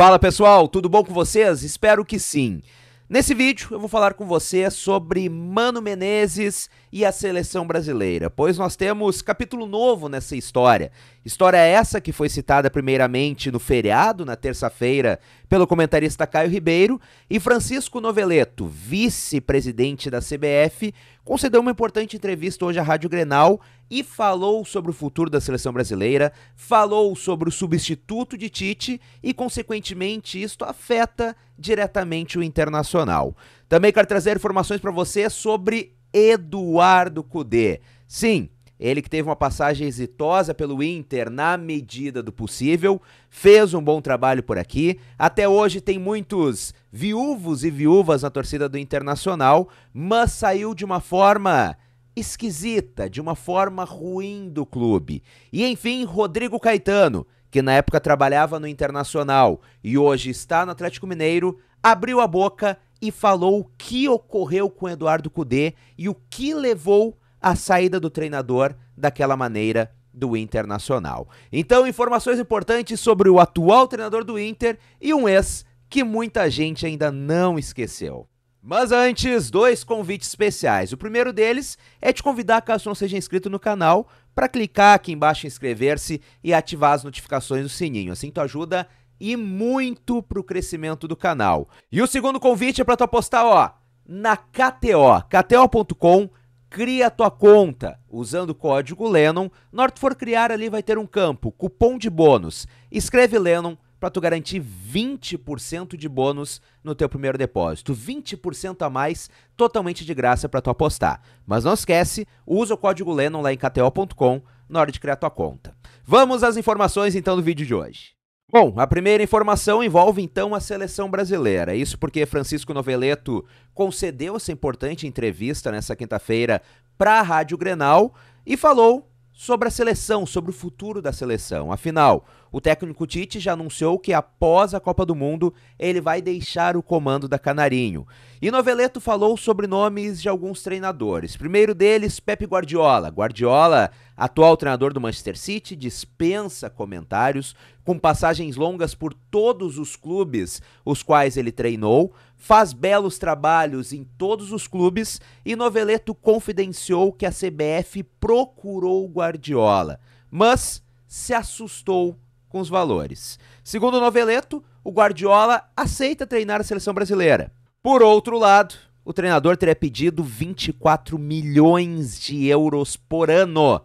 Fala pessoal, tudo bom com vocês? Espero que sim. Nesse vídeo eu vou falar com você sobre Mano Menezes e a seleção brasileira, pois nós temos capítulo novo nessa história. História essa que foi citada primeiramente no feriado, na terça-feira, pelo comentarista Caio Ribeiro, e Francisco Noveleto, vice-presidente da CBF, concedeu uma importante entrevista hoje à Rádio Grenal e falou sobre o futuro da seleção brasileira, falou sobre o substituto de Tite e, consequentemente, isto afeta diretamente o internacional. Também quero trazer informações para você sobre Eduardo Cudê. Sim, ele que teve uma passagem exitosa pelo Inter na medida do possível, fez um bom trabalho por aqui. Até hoje tem muitos viúvos e viúvas na torcida do Internacional, mas saiu de uma forma esquisita, de uma forma ruim do clube. E enfim, Rodrigo Caetano, que na época trabalhava no Internacional e hoje está no Atlético Mineiro, abriu a boca e falou o que ocorreu com Eduardo Cudê e o que levou a saída do treinador daquela maneira do Internacional. Então, informações importantes sobre o atual treinador do Inter e um ex que muita gente ainda não esqueceu. Mas antes, dois convites especiais. O primeiro deles é te convidar, caso não seja inscrito no canal, para clicar aqui embaixo em inscrever-se e ativar as notificações do sininho. Assim tu ajuda e muito pro crescimento do canal. E o segundo convite é para tu apostar, ó, na KTO, kto.com.br cria a tua conta usando o código Lennon. Na hora que for criar ali vai ter um campo, cupom de bônus. Escreve Lennon para tu garantir 20% de bônus no teu primeiro depósito, 20% a mais totalmente de graça para tu apostar. Mas não esquece, usa o código Lennon lá em kto.com na hora de criar tua conta. Vamos às informações então do vídeo de hoje. Bom, a primeira informação envolve então a seleção brasileira. Isso porque Francisco Noveleto concedeu essa importante entrevista nessa quinta-feira para a Rádio Grenal e falou sobre a seleção, sobre o futuro da seleção. Afinal, o técnico Tite já anunciou que após a Copa do Mundo ele vai deixar o comando da Canarinho. E Noveleto falou sobre nomes de alguns treinadores. Primeiro deles, Pepe Guardiola. Guardiola, atual treinador do Manchester City, dispensa comentários, com passagens longas por todos os clubes os quais ele treinou, faz belos trabalhos em todos os clubes e Noveleto confidenciou que a CBF procurou Guardiola, mas se assustou com os valores. Segundo o Noveleto, o Guardiola aceita treinar a seleção brasileira. Por outro lado, o treinador teria pedido 24 milhões de euros por ano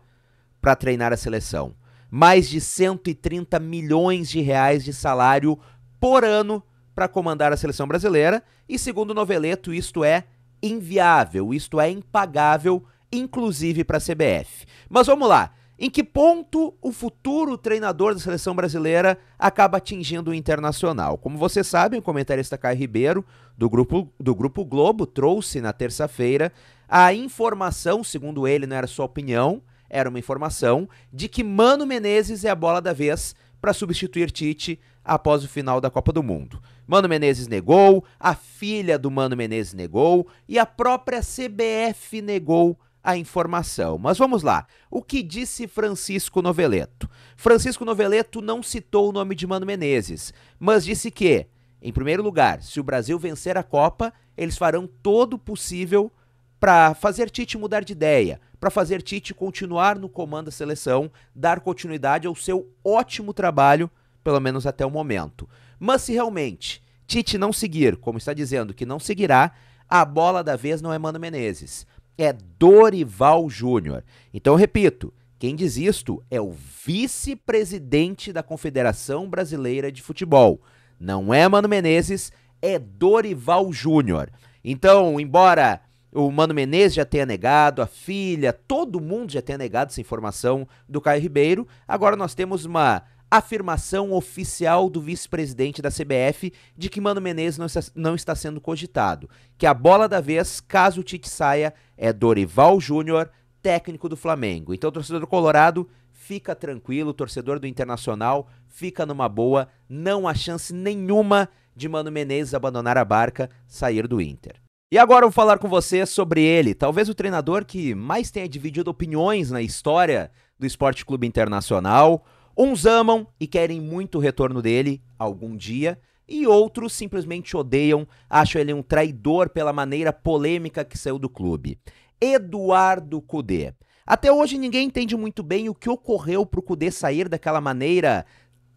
para treinar a seleção. Mais de 130 milhões de reais de salário por ano para comandar a seleção brasileira, e segundo o Noveleto, isto é inviável, isto é impagável, inclusive para a CBF. Mas vamos lá. Em que ponto o futuro treinador da seleção brasileira acaba atingindo o internacional? Como vocês sabem, o comentarista Caio Ribeiro, do Grupo, do grupo Globo, trouxe na terça-feira a informação, segundo ele, não era sua opinião, era uma informação, de que Mano Menezes é a bola da vez para substituir Tite após o final da Copa do Mundo. Mano Menezes negou, a filha do Mano Menezes negou e a própria CBF negou a informação. Mas vamos lá. O que disse Francisco Noveleto? Francisco Noveleto não citou o nome de Mano Menezes, mas disse que, em primeiro lugar, se o Brasil vencer a Copa, eles farão todo o possível para fazer Tite mudar de ideia, para fazer Tite continuar no comando da seleção, dar continuidade ao seu ótimo trabalho, pelo menos até o momento. Mas se realmente Tite não seguir, como está dizendo que não seguirá, a bola da vez não é Mano Menezes, é Dorival Júnior. Então, repito, quem diz isto é o vice-presidente da Confederação Brasileira de Futebol. Não é Mano Menezes, é Dorival Júnior. Então, embora o Mano Menezes já tenha negado, a filha, todo mundo já tenha negado essa informação do Caio Ribeiro, agora nós temos uma afirmação oficial do vice-presidente da CBF de que Mano Menezes não está, não está sendo cogitado. Que a bola da vez, caso o Tite saia, é Dorival Júnior, técnico do Flamengo. Então, o torcedor colorado fica tranquilo, o torcedor do Internacional fica numa boa, não há chance nenhuma de Mano Menezes abandonar a barca, sair do Inter. E agora eu vou falar com você sobre ele, talvez o treinador que mais tenha dividido opiniões na história do Esporte Clube Internacional, Uns amam e querem muito o retorno dele algum dia, e outros simplesmente odeiam, acham ele um traidor pela maneira polêmica que saiu do clube. Eduardo Cudê. Até hoje ninguém entende muito bem o que ocorreu para o Cudê sair daquela maneira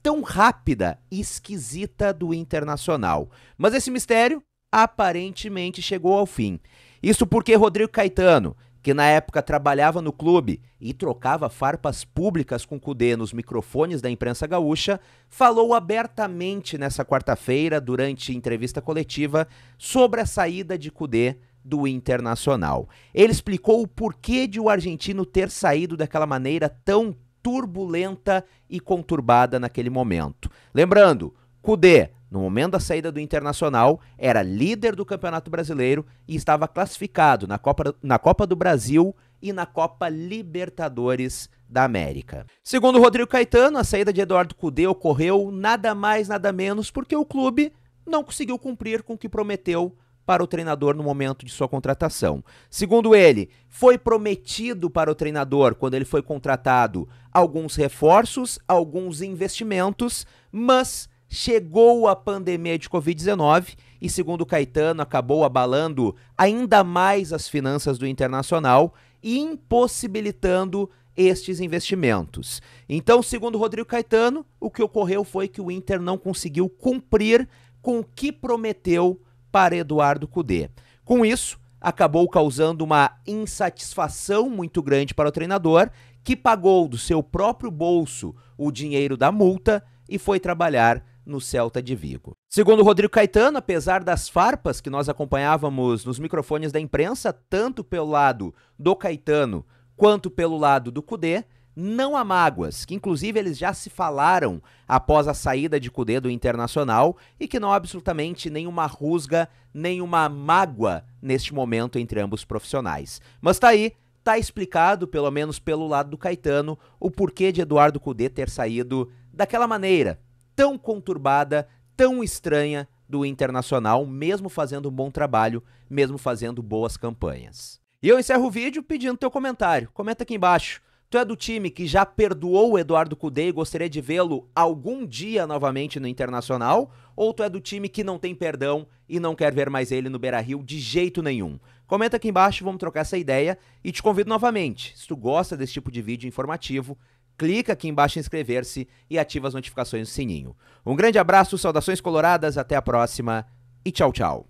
tão rápida e esquisita do Internacional. Mas esse mistério aparentemente chegou ao fim. Isso porque Rodrigo Caetano que na época trabalhava no clube e trocava farpas públicas com Cudê nos microfones da imprensa gaúcha, falou abertamente nessa quarta-feira, durante entrevista coletiva, sobre a saída de Cudê do Internacional. Ele explicou o porquê de o argentino ter saído daquela maneira tão turbulenta e conturbada naquele momento. Lembrando, Cudê no momento da saída do Internacional, era líder do Campeonato Brasileiro e estava classificado na Copa, na Copa do Brasil e na Copa Libertadores da América. Segundo Rodrigo Caetano, a saída de Eduardo Cudê ocorreu nada mais, nada menos porque o clube não conseguiu cumprir com o que prometeu para o treinador no momento de sua contratação. Segundo ele, foi prometido para o treinador, quando ele foi contratado, alguns reforços, alguns investimentos, mas chegou a pandemia de Covid-19 e, segundo Caetano, acabou abalando ainda mais as finanças do internacional e impossibilitando estes investimentos. Então, segundo Rodrigo Caetano, o que ocorreu foi que o Inter não conseguiu cumprir com o que prometeu para Eduardo Cudê. Com isso, acabou causando uma insatisfação muito grande para o treinador, que pagou do seu próprio bolso o dinheiro da multa e foi trabalhar no Celta de Vigo. Segundo Rodrigo Caetano, apesar das farpas que nós acompanhávamos nos microfones da imprensa, tanto pelo lado do Caetano quanto pelo lado do Cudê, não há mágoas, que inclusive eles já se falaram após a saída de Cudê do Internacional e que não há absolutamente nenhuma rusga, nenhuma mágoa neste momento entre ambos profissionais. Mas tá aí, tá explicado, pelo menos pelo lado do Caetano, o porquê de Eduardo Cudê ter saído daquela maneira, tão conturbada, tão estranha do Internacional, mesmo fazendo um bom trabalho, mesmo fazendo boas campanhas. E eu encerro o vídeo pedindo teu comentário. Comenta aqui embaixo. Tu é do time que já perdoou o Eduardo Cudê e gostaria de vê-lo algum dia novamente no Internacional? Ou tu é do time que não tem perdão e não quer ver mais ele no Beira-Rio de jeito nenhum? Comenta aqui embaixo, vamos trocar essa ideia e te convido novamente. Se tu gosta desse tipo de vídeo informativo, clica aqui embaixo em inscrever-se e ativa as notificações do sininho. Um grande abraço, saudações coloradas, até a próxima e tchau, tchau.